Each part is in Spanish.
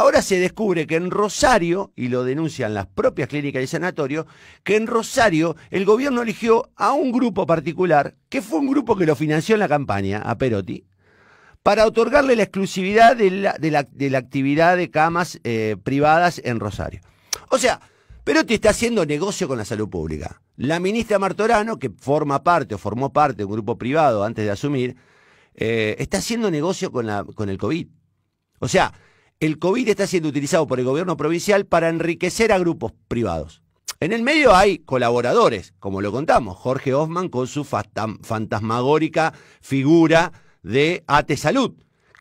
Ahora se descubre que en Rosario, y lo denuncian las propias clínicas y sanatorios, que en Rosario el gobierno eligió a un grupo particular, que fue un grupo que lo financió en la campaña, a Perotti, para otorgarle la exclusividad de la, actividad de camas eh, privadas en Rosario. O sea, Perotti está haciendo negocio con la salud pública. La ministra Martorano, que forma parte o formó parte de un grupo privado antes de asumir, eh, está haciendo negocio con, la, con el COVID. O sea, el COVID está siendo utilizado por el gobierno provincial para enriquecer a grupos privados. En el medio hay colaboradores, como lo contamos, Jorge Hoffman con su fantasmagórica figura de ATE Salud,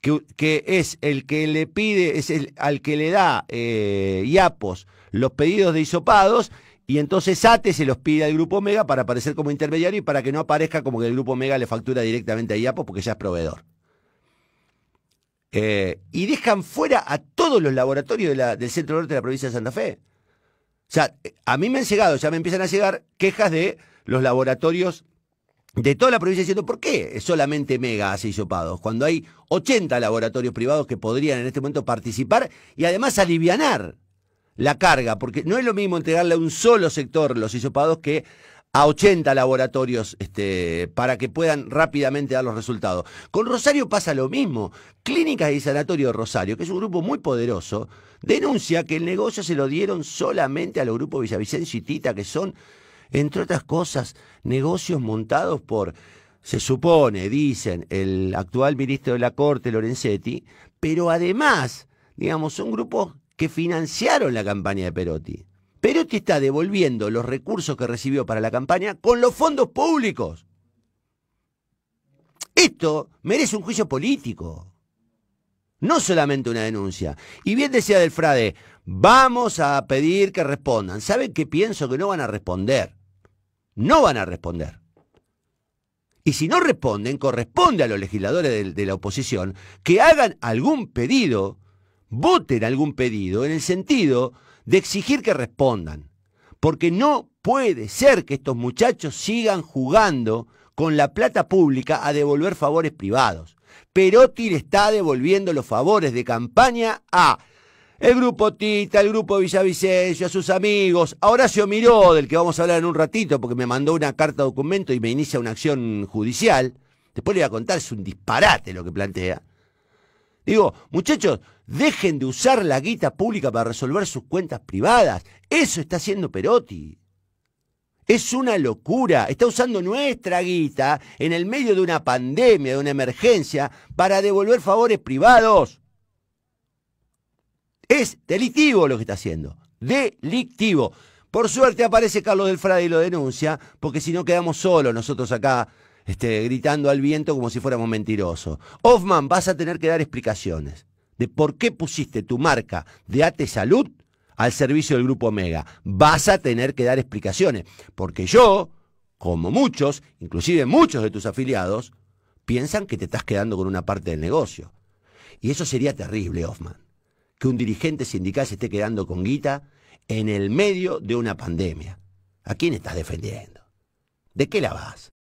que, es el que le pide, es el, al que le da eh, IAPOS los pedidos de isopados y entonces ATE se los pide al Grupo Mega para aparecer como intermediario y para que no aparezca como que el Grupo Mega le factura directamente a IAPOS porque ya es proveedor. Eh, y dejan fuera a todos los laboratorios del centro norte de la provincia de Santa Fe. O sea, a mí me han llegado, ya me empiezan a llegar quejas de los laboratorios de toda la provincia diciendo, ¿por qué solamente Mega hace hisopados? Cuando hay 80 laboratorios privados que podrían en este momento participar y además alivianar la carga, porque no es lo mismo entregarle a un solo sector los hisopados que a 80 laboratorios este, para que puedan rápidamente dar los resultados. Con Rosario pasa lo mismo. Clínicas y Sanatorio Rosario, que es un grupo muy poderoso, denuncia que el negocio se lo dieron solamente a los grupos Villavicencio y que son, entre otras cosas, negocios montados por, se supone, dicen, el actual ministro de la Corte, Lorenzetti, pero además, digamos, son grupos que financiaron la campaña de Perotti te está devolviendo los recursos que recibió para la campaña con los fondos públicos. Esto merece un juicio político, no solamente una denuncia. Y bien decía del Frade, vamos a pedir que respondan. ¿Saben qué pienso? Que no van a responder. No van a responder. Y si no responden, corresponde a los legisladores de la oposición que hagan algún pedido voten algún pedido en el sentido de exigir que respondan. Porque no puede ser que estos muchachos sigan jugando con la plata pública a devolver favores privados. Perotti le está devolviendo los favores de campaña a el grupo Tita, al grupo Villavicencio, a sus amigos, a Horacio Miró, del que vamos a hablar en un ratito, porque me mandó una carta documento y me inicia una acción judicial. Después le voy a contar, es un disparate lo que plantea. Digo, muchachos, dejen de usar la guita pública para resolver sus cuentas privadas. Eso está haciendo Perotti. Es una locura. Está usando nuestra guita en el medio de una pandemia, de una emergencia, para devolver favores privados. Es delictivo lo que está haciendo. Delictivo. Por suerte aparece Carlos del Frade y lo denuncia, porque si no quedamos solos nosotros acá este, gritando al viento como si fuéramos mentirosos. Hoffman, vas a tener que dar explicaciones de por qué pusiste tu marca de ATE Salud al servicio del Grupo Omega. Vas a tener que dar explicaciones, porque yo, como muchos, inclusive muchos de tus afiliados, piensan que te estás quedando con una parte del negocio. Y eso sería terrible, Hoffman, que un dirigente sindical se esté quedando con guita en el medio de una pandemia. ¿A quién estás defendiendo? ¿De qué la vas?